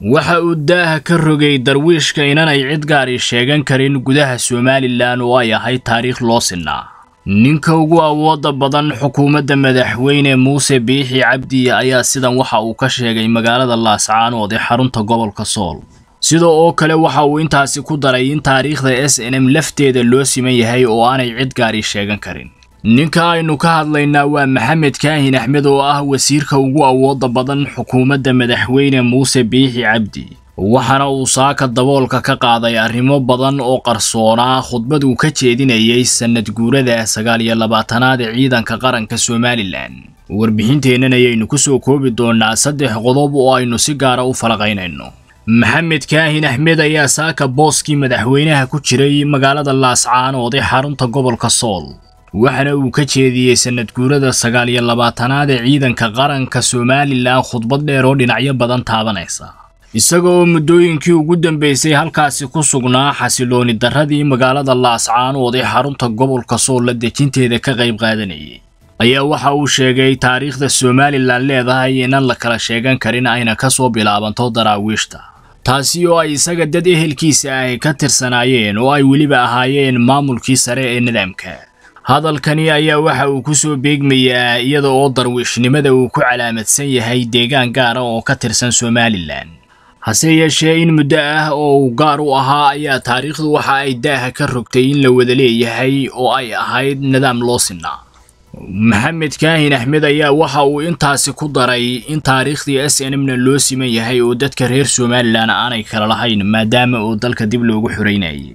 waxa uu daaha ka rogay darwiishka inanay cid gaari sheegan karin gudaha somalilan oo ay ahayd taariikh loo loosinna ninka ugu awoodda badan xukuumadda madaxweyne muuse biixi cabdi ayaa sidan waxa uu ka sheegay magaalada laascaanood ee xarunta gobolka sool sida oo kale waxa uu intaasi ku daray in taariikhda s n m lafteeda loo siman yahay oo aanay cid gaari sheegan karin ninka aynu ka hadlaynaa waa maxamed kaahin axmed oo ah wasiirka ugu awoodda badan xukuumadda madaxweyne muuse biixi cabdi waxaana uu saaka daboolka ka qaaday arrimo badan oo qarsoonaa khudbad uu ka jeedinayay sannad guurada sagaal iyo labaatanaad ee ciidanka qaranka somalilan warbixinteennan ayaynu ku soo koobi doonnaa saddex qodob oo aynu si gaara ah u falaqaynayno maxamed kaahin axmed ayaa saaka booskii madaxweynaha ku jiray magaalada laascaanood ee xarunta gobolka sool waxaana uu ka jeediyey sanadguurada sagaal iyo labaatanaad ee ciidanka qaranka somalilan khudbad dheer oo dhinacyo badan taabanaysa isaga oo muddooyinkii ugu dambeysay halkaasi ku sugnaa xasilooni darradii magaalada laascaanood ee xarunta gobolka soolla dejinteeda ka qayb qaadanayay ayaa waxa uu sheegay taariikhda somalilan leedahay inaan la kala sheegan karin ayna ka soo bilaabanto daraawiishta taasi oo ay isaga dad ehelkiisa ahy ka tirsanaayeen oo ay weliba ahaayeen maamulkii sare ee nidaamka hadalkani ayaa waxa uu ku soo beegmayaa iyada oo darwiishnimada uu ku calaamadsan yahay deegaan gaara ah oo ka tirsan somalilan hase yeeshee in muddo ah oo uu gaar u ahaa ayaa taariikhdu waxa ay daaha ka rogtay in la wada leeyahay oo ay ahayd nidaam loo sinaa maxamed kaahin axmed ayaa waxa uu intaasi ku daray in taariikhdii s n m na loo siman yahay oo dadka reer somalilan aanay kala lahayn maadaama uu dalka dib loogu xuraynayay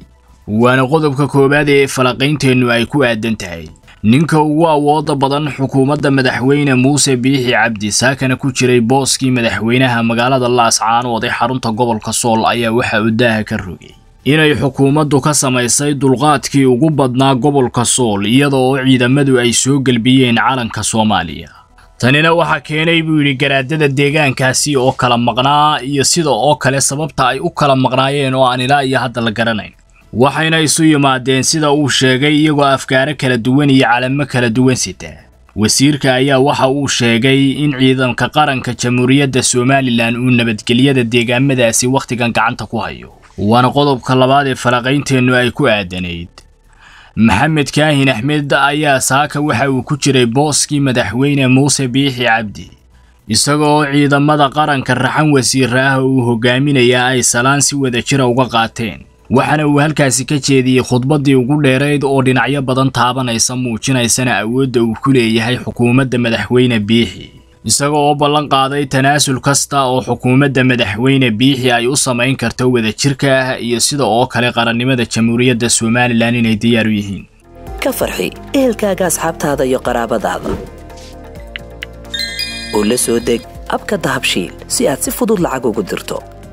waana qodobka koowaad ee falaqaynteennu ay ku aadan tahay ninka ugu awooda badan xukuumadda madaxweyne muuse biixi cabdi saakana ku jiray booskii madaxweynaha magaalada laascaanood ee xarunta gobolka sool ayaa waxa uu daaha ka rogay inay xukuumaddu ka samaysay dulqaadkii ugu badnaa gobolka sool iyada oo ciidamadu ay soo gelbiyeen calanka soomaaliya tanina waxa keenay buu yidhi garaadada deegaankaasi oo kala maqnaa iyo sida oo kale sababta ay u kala maqnaayeen oo aan ilaa iyo hadda la garanayn waxayna isu yimaadeen sida uu sheegay iyagoo afkaare kala duwan iyo calamo kala duwan sita wasiirka ayaa waxa uu sheegay in ciidanka qaranka jamhuuriyadda somalilan uu nabadgelyada deegaamadaasi wakhtigan gacanta ku hayo waana qodobka labaad ee falaqaynteennu ay ku aadanayd maxamed kaahin axmed ayaa saaka waxa uu ku jiray booskii madaxweyne muuse biixi cabdi isagoo ciidamada qaranka raxan wasiira ah uu hogaaminaya ay salaan si wada jira ah uga qaateen waxaana uu halkaasi ka jeediyey khudbaddii ugu dheerayd oo dhinacyo badan taabanaysa muujinaysana awoodda uu ku leeyahay xukuumadda madaxweyne biixi isaga oo ballan qaaday tanaasul kasta oo xukuumadda madaxweyne biixi ay u samayn karto wadajirka ah iyo sida oo kale qarannimada jamhuuriyadda somalilan inay diyaar u yihiin ka farxi ehelkaaga asxaabtaada iyo qaraabadaada oo la soo deg abka dahabshiil si aad si fudud lacag ugu dirto